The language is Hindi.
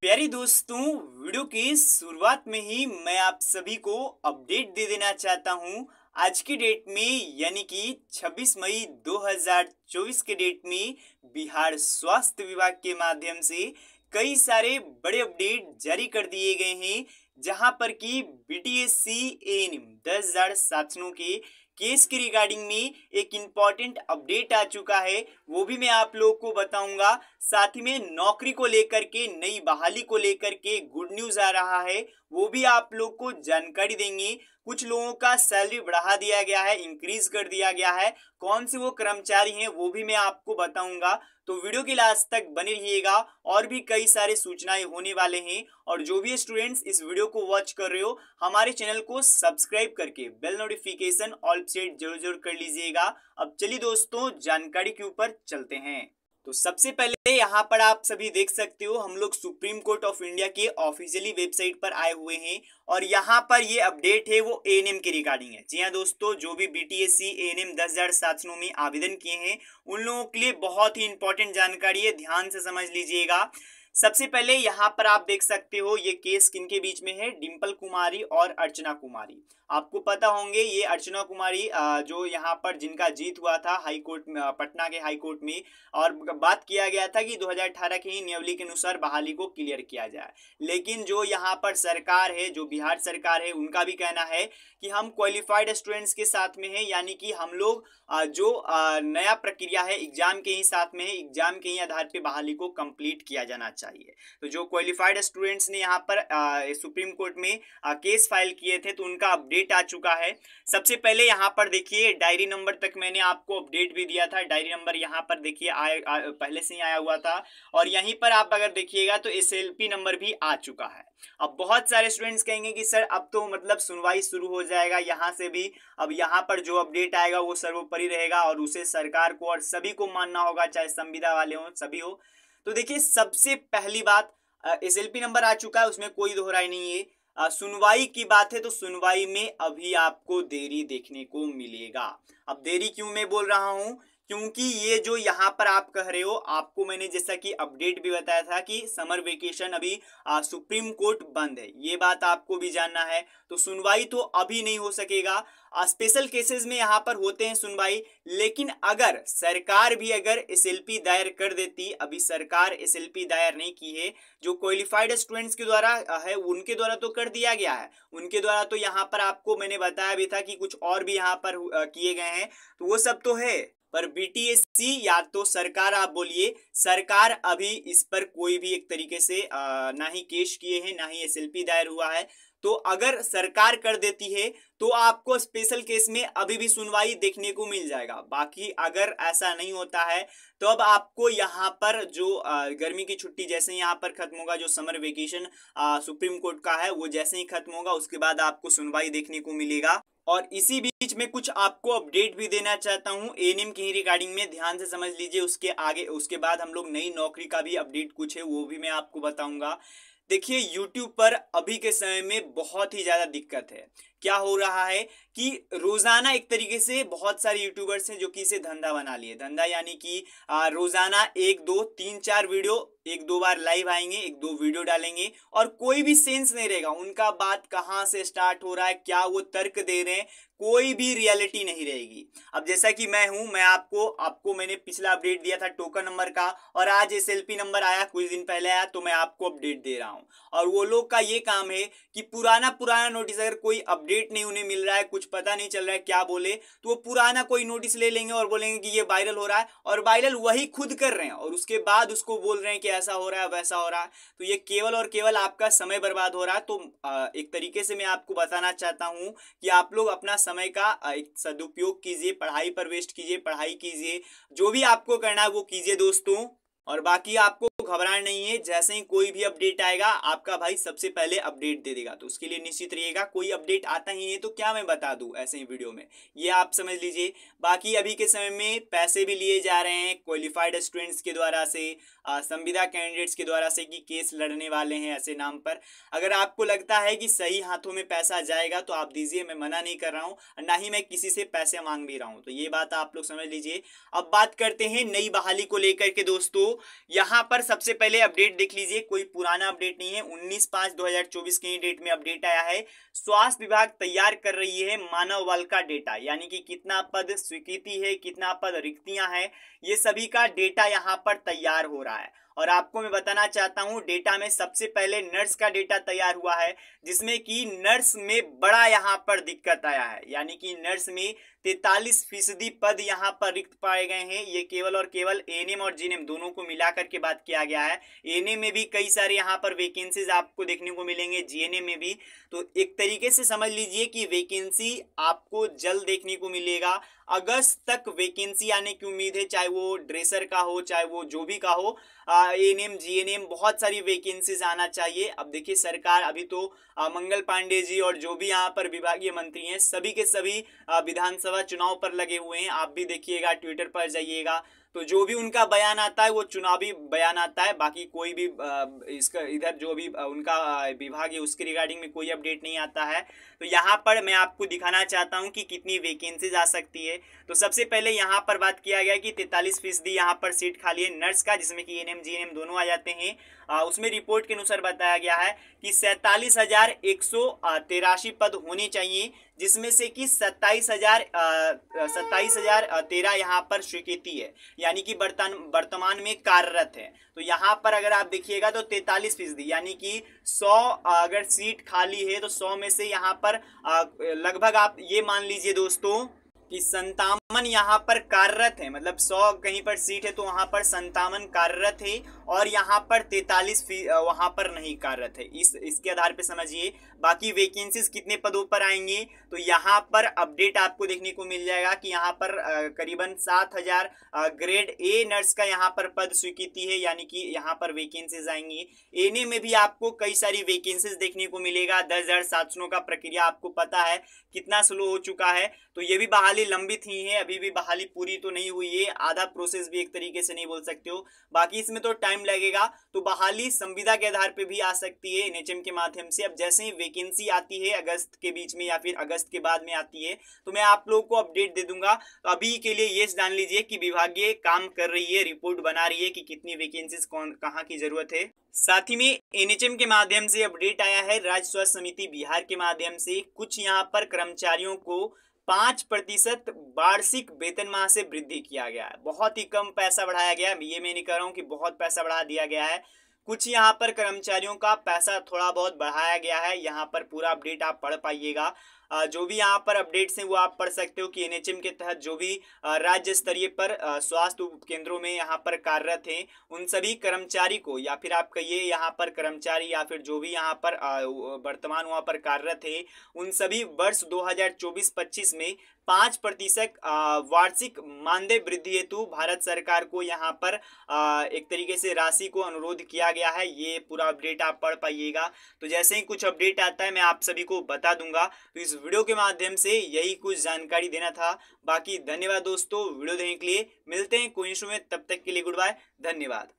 प्यारी दोस्तों वीडियो की शुरुआत में ही मैं आप सभी को अपडेट दे देना चाहता हूं आज की डेट में यानी कि 26 मई 2024 के डेट में बिहार स्वास्थ्य विभाग के माध्यम से कई सारे बड़े अपडेट जारी कर दिए गए हैं जहां पर कि सी एन दस हजार साथियों के केस के रिगार्डिंग में एक इम्पॉर्टेंट अपडेट आ चुका है वो भी मैं आप लोगों को बताऊंगा साथ ही में नौकरी को लेकर के नई बहाली को लेकर के गुड न्यूज आ रहा है वो भी आप लोग को जानकारी देंगे कुछ लोगों का सैलरी बढ़ा दिया गया है इंक्रीज कर दिया गया है कौन से वो कर्मचारी हैं वो भी मैं आपको बताऊंगा तो वीडियो के लास्ट तक बने रहिएगा और भी कई सारे सूचनाएं होने वाले हैं और जो भी स्टूडेंट्स इस वीडियो को वॉच कर रहे हो हमारे चैनल को सब्सक्राइब करके बेल नोटिफिकेशन ऑल सेट जरूर जरूर कर लीजिएगा अब चलिए दोस्तों जानकारी के ऊपर चलते हैं तो सबसे पहले यहाँ पर आप सभी देख सकते हो हम लोग सुप्रीम कोर्ट ऑफ इंडिया के ऑफिशियली वेबसाइट पर आए हुए हैं और यहाँ पर ये अपडेट है वो एएनएम के रिगार्डिंग है जी हाँ दोस्तों जो भी बीटीएससी एएनएम 10709 में आवेदन किए हैं उन लोगों के लिए बहुत ही इंपॉर्टेंट जानकारी है ध्यान से समझ लीजिएगा सबसे पहले यहाँ पर आप देख सकते हो ये केस किन के बीच में है डिम्पल कुमारी और अर्चना कुमारी आपको पता होंगे ये अर्चना कुमारी जो यहाँ पर जिनका जीत हुआ था हाई कोर्ट में पटना के हाई कोर्ट में और बात किया गया था कि 2018 ही नियवली के अनुसार बहाली को क्लियर किया जाए लेकिन जो यहाँ पर सरकार है जो बिहार सरकार है उनका भी कहना है कि हम क्वालिफाइड स्टूडेंट्स के साथ में है यानी कि हम लोग जो नया प्रक्रिया है एग्जाम के ही साथ में है एग्जाम के ही आधार पर बहाली को कंप्लीट किया जाना चाहिए चाहिए तो जो क्वालिफाइड स्टूडेंट्स ने यहाँ पर सुप्रीम कोर्ट में आ, केस फाइल किए थे तो उनका अपडेट आ चुका है सबसे पहले यहाँ पर देखिए डायरी नंबर तक मैंने आपको अपडेट भी दिया था डायरी नंबर यहाँ पर देखिए पहले से ही आया हुआ था और यहीं पर आप अगर देखिएगा तो एस नंबर भी आ चुका है अब बहुत सारे स्टूडेंट्स कहेंगे कि सर अब तो मतलब सुनवाई शुरू हो जाएगा यहाँ से भी अब यहाँ पर जो अपडेट आएगा वो सर्वोपरि रहेगा और उसे सरकार को और सभी को मानना होगा चाहे संविदा वाले हों सभी हो तो देखिए सबसे पहली बात एस नंबर आ चुका है उसमें कोई दोहराई नहीं है सुनवाई की बात है तो सुनवाई में अभी आपको देरी देखने को मिलेगा अब देरी क्यों मैं बोल रहा हूं क्योंकि ये जो यहाँ पर आप कह रहे हो आपको मैंने जैसा कि अपडेट भी बताया था कि समर वेकेशन अभी आ, सुप्रीम कोर्ट बंद है ये बात आपको भी जानना है तो सुनवाई तो अभी नहीं हो सकेगा स्पेशल केसेस में यहाँ पर होते हैं सुनवाई लेकिन अगर सरकार भी अगर एस दायर कर देती अभी सरकार एस दायर नहीं की है जो क्वालिफाइड स्टूडेंट्स के द्वारा है उनके द्वारा तो कर दिया गया है उनके द्वारा तो यहाँ पर आपको मैंने बताया भी था कि कुछ और भी यहाँ पर किए गए हैं तो वो सब तो है पर बीटीएससी या तो सरकार आप बोलिए सरकार अभी इस पर कोई भी एक तरीके से ना ही केस किए हैं ना ही एसएलपी दायर हुआ है तो अगर सरकार कर देती है तो आपको स्पेशल केस में अभी भी सुनवाई देखने को मिल जाएगा बाकी अगर ऐसा नहीं होता है तो अब आपको यहाँ पर जो गर्मी की छुट्टी जैसे यहाँ पर खत्म होगा जो समर वेकेशन सुप्रीम कोर्ट का है वो जैसे ही खत्म होगा उसके बाद आपको सुनवाई देखने को मिलेगा और इसी बीच में कुछ आपको अपडेट भी देना चाहता हूँ एन की रिगार्डिंग में ध्यान से समझ लीजिए उसके आगे उसके बाद हम लोग नई नौकरी का भी अपडेट कुछ है वो भी मैं आपको बताऊंगा देखिए यूट्यूब पर अभी के समय में बहुत ही ज़्यादा दिक्कत है क्या हो रहा है कि रोज़ाना एक तरीके से बहुत सारे यूट्यूबर्स हैं जो कि इसे धंधा बना लिए धंधा यानी कि रोज़ाना एक दो तीन चार वीडियो एक दो बार लाइव आएंगे एक दो वीडियो डालेंगे और कोई भी सेंस नहीं रहेगा उनका बात कहाँ से स्टार्ट हो रहा है क्या वो तर्क दे रहे हैं कोई भी रियलिटी नहीं रहेगी अब जैसा कि मैं हूं मैं आपको आपको मैंने पिछला अपडेट दिया था टोकन नंबर का और आज एस नंबर आया कुछ दिन पहले आया तो मैं आपको अपडेट दे रहा हूं और वो लोग का ये काम है कि पुराना पुराना नोटिस अगर कोई अपडेट नहीं उन्हें मिल रहा है कुछ पता नहीं चल रहा है क्या बोले तो वो पुराना कोई नोटिस ले लेंगे और बोलेंगे कि ये वायरल हो रहा है और वायरल वही खुद कर रहे हैं और उसके बाद उसको बोल रहे हैं कि ऐसा हो रहा है वैसा हो रहा है तो ये केवल और केवल आपका समय बर्बाद हो रहा है तो एक तरीके से मैं आपको बताना चाहता हूँ कि आप लोग अपना समय का सदुपयोग कीजिए पढ़ाई पर वेस्ट कीजिए पढ़ाई कीजिए जो भी आपको करना है वो कीजिए दोस्तों और बाकी आपको घबराना नहीं है जैसे ही कोई भी अपडेट आएगा आपका भाई सबसे पहले अपडेट दे देगा तो उसके लिए निश्चित रहिएगा कोई अपडेट आता ही है तो क्या मैं बता दूं ऐसे ही वीडियो में ये आप समझ लीजिए बाकी अभी के समय में पैसे भी लिए जा रहे हैं क्वालिफाइड स्टूडेंट्स के द्वारा से संविदा कैंडिडेट्स के द्वारा से कि केस लड़ने वाले हैं ऐसे नाम पर अगर आपको लगता है कि सही हाथों में पैसा जाएगा तो आप दीजिए मैं मना नहीं कर रहा हूँ ना ही मैं किसी से पैसे मांग भी रहा हूँ तो ये बात आप लोग समझ लीजिए अब बात करते हैं नई बहाली को लेकर के दोस्तों यहाँ पर सबसे पहले अपडेट देख लीजिए कोई पुराना अपडेट नहीं है उन्नीस पाँच दो की डेट में अपडेट आया है स्वास्थ्य विभाग तैयार कर रही है मानव बल का डेटा यानी कि कितना पद स्वीकृति है कितना पद रिक्तियां हैं ये सभी का डेटा यहाँ पर तैयार हो रहा है रहा है और आपको मैं बताना चाहता हूँ डेटा में सबसे पहले नर्स का डेटा तैयार हुआ है जिसमें कि नर्स में बड़ा यहाँ पर दिक्कत आया है यानी कि नर्स में तैतालीस फीसदी पद यहाँ पर रिक्त पाए गए हैं ये केवल और केवल एनएम और जीएनएम दोनों को मिलाकर के बात किया गया है एनएम में भी कई सारे यहाँ पर वेकेंसीज आपको देखने को मिलेंगे जीएनएम में भी तो एक तरीके से समझ लीजिए कि वेकेंसी आपको जल्द देखने को मिलेगा अगस्त तक वैकेंसी आने की उम्मीद है चाहे वो ड्रेसर का हो चाहे वो जो भी का हो N M G N M बहुत सारी वैकेंसीज आना चाहिए अब देखिए सरकार अभी तो आ, मंगल पांडे जी और जो भी यहाँ पर विभागीय मंत्री हैं सभी के सभी विधानसभा चुनाव पर लगे हुए हैं आप भी देखिएगा ट्विटर पर जाइएगा तो जो भी उनका बयान आता है वो चुनावी बयान आता है बाकी कोई भी इसका इधर जो भी उनका विभाग है उसके रिगार्डिंग में कोई अपडेट नहीं आता है तो यहाँ पर मैं आपको दिखाना चाहता हूँ कि कितनी वैकेंसीज आ सकती है तो सबसे पहले यहाँ पर बात किया गया कि तैंतालीस फीसदी यहाँ पर सीट खाली है नर्स का जिसमें कि एन एम दोनों आ जाते हैं उसमें रिपोर्ट के अनुसार बताया गया है कि सैंतालीस हजार एक सौ तेरासी पद होने चाहिए जिसमें से कि सत्ताईस हजार सत्ताईस हजार तेरह यहाँ पर स्वीकृति है यानी कि वर्तमान वर्तमान में कार्यरत है तो यहाँ पर अगर आप देखिएगा तो तैतालीस फीसदी यानी कि सौ अगर सीट खाली है तो सौ में से यहाँ पर लगभग आप ये मान लीजिए दोस्तों कि संतावन यहाँ पर कार्यरत है मतलब सौ कहीं पर सीट है तो वहाँ पर संतावन कार्यरत है और यहाँ पर तैतालीस वहाँ पर नहीं कार्यरत है इस इसके आधार पर समझिए बाकी वैकेंसीज कितने पदों पर आएंगे तो यहाँ पर अपडेट आपको देखने को मिल जाएगा कि यहाँ पर करीबन सात हजार ग्रेड ए नर्स का यहाँ पर पद स्वीकृति है यानी कि यहाँ पर वैकेंसीज आएंगी एन में भी आपको कई सारी वैकेंसीज देखने को मिलेगा दस हजार सात का प्रक्रिया आपको पता है कितना स्लो हो चुका है तो ये भी बहाली बहाली लंबी थी है अभी भी बहाली पूरी तो नहीं हुई है आधा प्रोसेस भी एक तरीके से नहीं बोल सकते हो बाकी इसमें तो टाइम लगेगा तो बहाली संविदा के आधार पर भी आ सकती है एनएचएम के माध्यम से अब जैसे ही वैकेंसी आती है अगस्त के बीच में या फिर अगस्त के बाद में आती है तो मैं आप लोगों को अपडेट दे दूंगा तो अभी के लिए ये जान लीजिए कि विभागीय काम कर रही है रिपोर्ट बना रही है कि कितनी वैकेंसी कौन कहाँ की जरूरत है साथ ही में एनएचएम के माध्यम से अपडेट आया है राज्य स्वास्थ्य समिति बिहार के माध्यम से कुछ यहाँ पर कर्मचारियों को पाँच प्रतिशत वार्षिक माह से वृद्धि किया गया है बहुत ही कम पैसा बढ़ाया गया है ये मैं नहीं कह रहा हूँ कि बहुत पैसा बढ़ा दिया गया है कुछ यहाँ पर कर्मचारियों का पैसा थोड़ा बहुत बढ़ाया गया है यहाँ पर पूरा अपडेट आप पढ़ पाइएगा जो भी यहाँ पर अपडेट्स हैं वो आप पढ़ सकते हो कि एनएचएम के तहत जो भी राज्य स्तरीय पर स्वास्थ्य उप केंद्रों में यहाँ पर कार्यरत हैं उन सभी कर्मचारी को या फिर आप कहिए यहाँ पर कर्मचारी या फिर जो भी यहाँ पर वर्तमान वहाँ पर कार्यरत है उन सभी वर्ष दो हजार में पांच प्रतिशत वार्षिक मानदेय वृद्धि हेतु भारत सरकार को यहाँ पर एक तरीके से राशि को अनुरोध किया गया है ये पूरा अपडेट आप पढ़ पाइएगा तो जैसे ही कुछ अपडेट आता है मैं आप सभी को बता दूंगा तो इस वीडियो के माध्यम से यही कुछ जानकारी देना था बाकी धन्यवाद दोस्तों वीडियो देखने के लिए मिलते हैं कोई में तब तक के लिए गुड बाय धन्यवाद